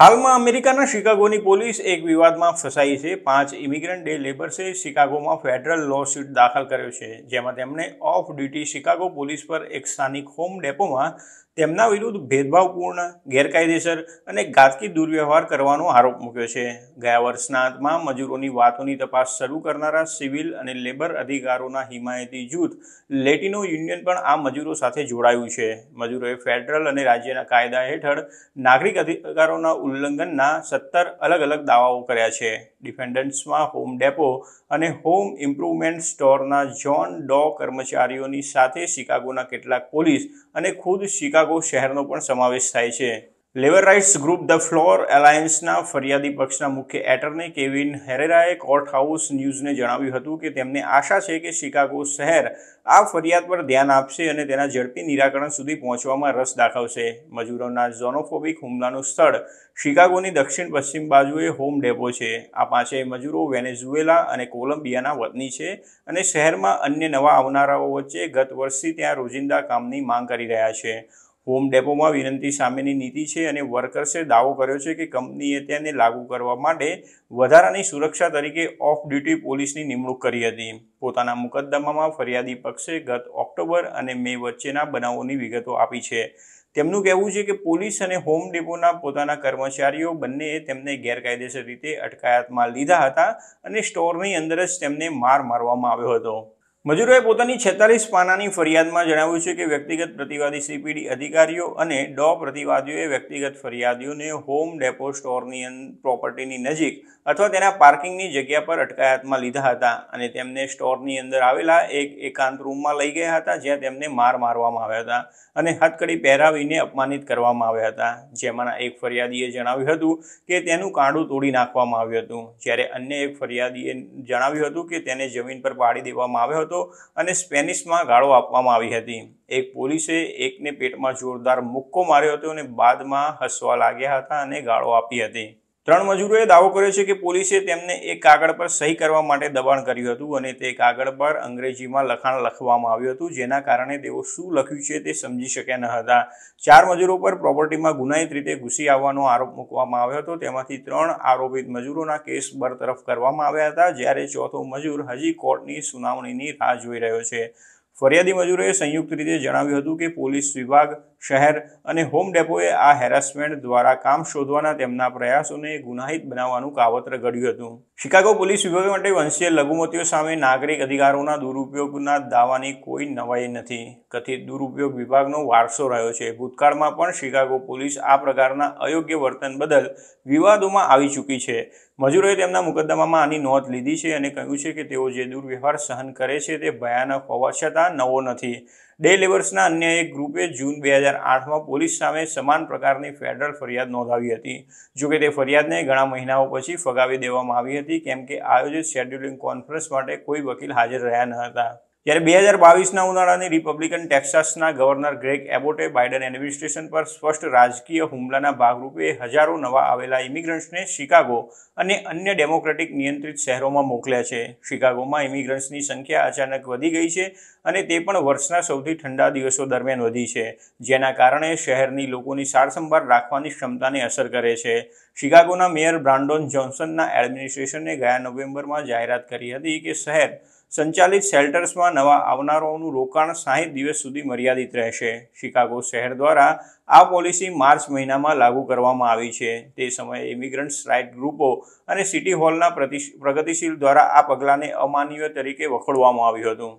હાલમાં અમેરિકાના શિકાગોની પોલીસ એક વિવાદમાં ફસાઈ છે પાંચ ઇમિગ્રન્ટ ડે લેબર્સે શિકાગોમાં ફેડરલ લો સ્યુટ દાખલ કર્યો છે જેમાં તેમણે ઓફ ડ્યુટી શિકાગો પોલીસ પર એક સ્થાનિક હોમ ડેપોમાં તેમના વિરુદ્ધ ભેદભાવપૂર્ણ ગેરકાયદેસર અને ઘાતકી દુર્વ્યવહાર કરવાનો આરોપ મૂક્યો છે ગયા વર્ષનામાં મજૂરોની વાતોની તપાસ શરૂ કરનારા સિવિલ અને લેબર અધિકારોના હિમાયતી જૂથ લેટિનો યુનિયન પણ આ મજૂરો સાથે જોડાયું છે મજૂરોએ ફેડરલ અને રાજ્યના કાયદા હેઠળ નાગરિક અધિકારોના ઉલ્લંઘનના સત્તર અલગ અલગ દાવાઓ કર્યા છે ડિફેન્ડન્ટ્સમાં હોમ ડેપો અને હોમ ઇમ્પ્રુવમેન્ટ સ્ટોરના જ્હોન ડો કર્મચારીઓની સાથે શિકાગોના કેટલાક પોલીસ અને ખુદ શિકાગો શહેરનો પણ સમાવેશ થાય છે labour rights group the Floor એલાયન્સના ફરિયાદી પક્ષના મુખ્ય એટર્ની કેવિન હેરેરાએ કોર્ટ હાઉસ ન્યૂઝને જણાવ્યું હતું કે તેમને આશા છે કે શિકાગો શહેર આ ફરિયાદ પર ધ્યાન આપશે અને તેના ઝડપી નિરાકરણ સુધી પહોંચવામાં રસ દાખવશે મજૂરોના ઝોનોફોબિક હુમલાનું સ્થળ શિકાગોની દક્ષિણ પશ્ચિમ બાજુએ હોમ ડેપો છે આ પાંચેય મજૂરો વેનેઝુએલા અને કોલંબિયાના વતની છે અને શહેરમાં અન્ય નવા આવનારાઓ વચ્ચે ગત વર્ષથી ત્યાં રોજિંદા કામની માંગ કરી રહ્યા છે હોમ ડેપોમાં વિનંતી સામેની નીતિ છે અને વર્કર્સે દાવો કર્યો છે કે કંપનીએ તેને લાગુ કરવા માટે વધારાની સુરક્ષા તરીકે ઓફ ડ્યુટી પોલીસની નિમણૂક કરી હતી પોતાના મુકદ્દમામાં ફરિયાદી પક્ષે ગત ઓક્ટોબર અને મે વચ્ચેના બનાવોની વિગતો આપી છે તેમનું કહેવું છે કે પોલીસ અને હોમ ડેપોના પોતાના કર્મચારીઓ બંનેએ તેમને ગેરકાયદેસર રીતે અટકાયતમાં લીધા હતા અને સ્ટોરની અંદર જ તેમને માર મારવામાં આવ્યો હતો મજૂરોએ પોતાની છેતાલીસ પાનાની ફરિયાદમાં જણાવ્યું છે કે વ્યક્તિગત પ્રતિવાદી સીપીડી અધિકારીઓ અને ડો પ્રતિવાદીઓએ વ્યક્તિગત ફરિયાદીઓને હોમ ડેપો સ્ટોરની પ્રોપર્ટીની નજીક અથવા તેના પાર્કિંગની જગ્યા પર અટકાયતમાં લીધા હતા અને તેમને સ્ટોરની અંદર આવેલા એક એકાંત રૂમમાં લઈ ગયા હતા જ્યાં તેમને માર મારવામાં આવ્યા હતા અને હથકડી પહેરાવીને અપમાનિત કરવામાં આવ્યા હતા જેમાંના એક ફરિયાદીએ જણાવ્યું હતું કે તેનું કાંડું તોડી નાખવામાં આવ્યું હતું જ્યારે અન્ય એક ફરિયાદીએ જણાવ્યું હતું કે તેને જમીન પર પાડી દેવામાં આવ્યો હતો હતો અને સ્પેનિશમાં ગાળો આપવામાં આવી હતી એક પોલીસે એકને પેટમાં જોરદાર મુક્કો માર્યો હતો અને બાદમાં હસવા લાગ્યા હતા અને ગાળો આપી હતી ત્રણ મજૂરોએ દાવો કર્યો છે કે પોલીસે તેમને એક કાગળ પર સહી કરવા માટે દબાણ કર્યું હતું અને તે કાગળ પર અંગ્રેજીમાં લખાણ લખવામાં આવ્યું હતું જેના કારણે તેઓ શું લખ્યું છે તે સમજી શક્યા ન હતા ચાર મજૂરો પર પ્રોપર્ટીમાં ગુનાહિત રીતે ઘૂસી આવવાનો આરોપ મૂકવામાં આવ્યો હતો તેમાંથી ત્રણ આરોપિત મજૂરોના કેસ બરતરફ કરવામાં આવ્યા હતા જ્યારે ચોથો મજૂર હજી કોર્ટની સુનાવણીની રાહ જોઈ રહ્યો છે ફરિયાદી મજૂરોએ સંયુક્ત રીતે જણાવ્યું હતું કે પોલીસ વિભાગ શહેર અને હોમ ડેપોએ આ હેરાસમેન્ટ દ્વારા કામ શોધવાના તેમના પ્રયાસોને ગુનાહિત બનાવવાનું કાવતર ઘડ્યું હતું શિકાગો પોલીસ વિભાગ માટે વંશીય લઘુમતીઓ સામે નાગરિક અધિકારોના દુરુપયોગના દાવાની કોઈ નવાઈ નથી કથિત દુરુપયોગ વિભાગનો વારસો રહ્યો છે ભૂતકાળમાં પણ શિકાગો પોલીસ આ પ્રકારના અયોગ્ય વર્તન બદલ વિવાદોમાં આવી ચૂકી છે મજૂરોએ તેમના મુકદ્દમામાં આની નોંધ લીધી છે અને કહ્યું છે કે તેઓ જે દુર્વ્યવહાર સહન કરે છે તે ભયાનક હોવા છતાં નવો નથી ડે લેવર્સના અન્ય એક ગ્રુપે જૂન બે હજાર આઠમાં પોલીસ સામે સમાન પ્રકારની ફેડરલ ફરિયાદ નોંધાવી હતી જોકે તે ફરિયાદને ઘણા મહિનાઓ પછી ફગાવી દેવામાં આવી હતી કેમ કે આયોજિત શેડ્યુલિંગ કોન્ફરન્સ માટે કોઈ વકીલ હાજર રહ્યા ન હતા જ્યારે બે હજાર બાવીસના ઉનાળાની રિપબ્લિકન ટેક્સાસના ગવર્નર ગ્રેક એબોટે બાઇડન એડમિનિસ્ટ્રેશન પર સ્પષ્ટ રાજકીય હુમલાના ભાગરૂપે હજારો નવા આવેલા ઇમિગ્રન્ટ્સને શિકાગો અને અન્ય ડેમોક્રેટિક નિયંત્રિત શહેરોમાં મોકલ્યા છે શિકાગોમાં ઇમિગ્રન્ટ્સની સંખ્યા અચાનક વધી ગઈ છે અને તે પણ વર્ષના સૌથી ઠંડા દિવસો દરમિયાન વધી છે જેના કારણે શહેરની લોકોની સારસંભાળ રાખવાની ક્ષમતાને અસર કરે છે શિકાગોના મેયર બ્રાન્ડોન જોન્સનના એડમિનિસ્ટ્રેશને ગયા નવેમ્બરમાં જાહેરાત કરી હતી કે શહેર સંચાલિત શેલ્ટર્સમાં નવા આવનારાઓનું રોકાણ સાહીઠ દિવસ સુધી મર્યાદિત રહેશે શિકાગો શહેર દ્વારા આ પોલિસી માર્ચ મહિનામાં લાગુ કરવામાં આવી છે તે સમયે ઇમિગ્રન્ટ્સ રાઇટ ગ્રુપો અને સિટી હોલના પ્રગતિશીલ દ્વારા આ પગલાંને અમાન્ય તરીકે વખોડવામાં આવ્યું હતું